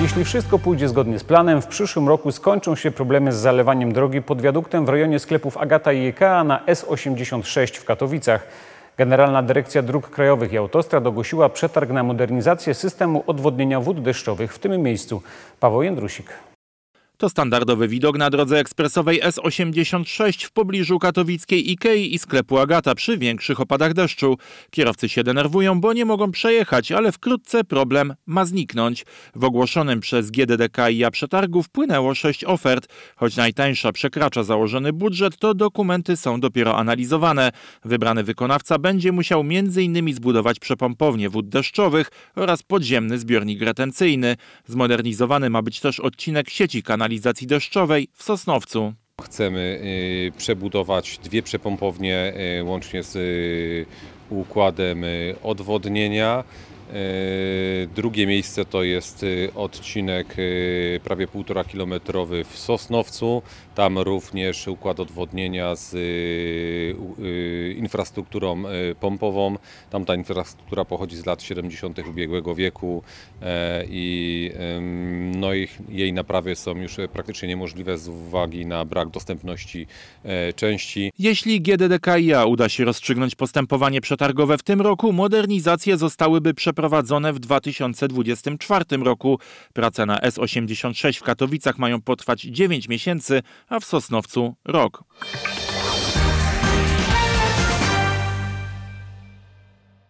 Jeśli wszystko pójdzie zgodnie z planem, w przyszłym roku skończą się problemy z zalewaniem drogi pod wiaduktem w rejonie sklepów Agata i Ikea na S86 w Katowicach. Generalna Dyrekcja Dróg Krajowych i Autostrad ogłosiła przetarg na modernizację systemu odwodnienia wód deszczowych w tym miejscu. Paweł Jędrusik. To standardowy widok na drodze ekspresowej S86 w pobliżu katowickiej Ikei i sklepu Agata przy większych opadach deszczu. Kierowcy się denerwują, bo nie mogą przejechać, ale wkrótce problem ma zniknąć. W ogłoszonym przez GDDK i ja przetargu wpłynęło sześć ofert. Choć najtańsza przekracza założony budżet, to dokumenty są dopiero analizowane. Wybrany wykonawca będzie musiał m.in. zbudować przepompownię wód deszczowych oraz podziemny zbiornik retencyjny. Zmodernizowany ma być też odcinek sieci kanalizacyjnej kanalizacji deszczowej w Sosnowcu. Chcemy y, przebudować dwie przepompownie y, łącznie z y, układem odwodnienia. Drugie miejsce to jest odcinek prawie półtora kilometrowy w Sosnowcu. Tam również układ odwodnienia z infrastrukturą pompową. Tam ta infrastruktura pochodzi z lat 70. ubiegłego wieku i no ich, jej naprawy są już e, praktycznie niemożliwe z uwagi na brak dostępności e, części. Jeśli GDDKiA uda się rozstrzygnąć postępowanie przetargowe w tym roku, modernizacje zostałyby przeprowadzone w 2024 roku. Prace na S86 w Katowicach mają potrwać 9 miesięcy, a w Sosnowcu rok.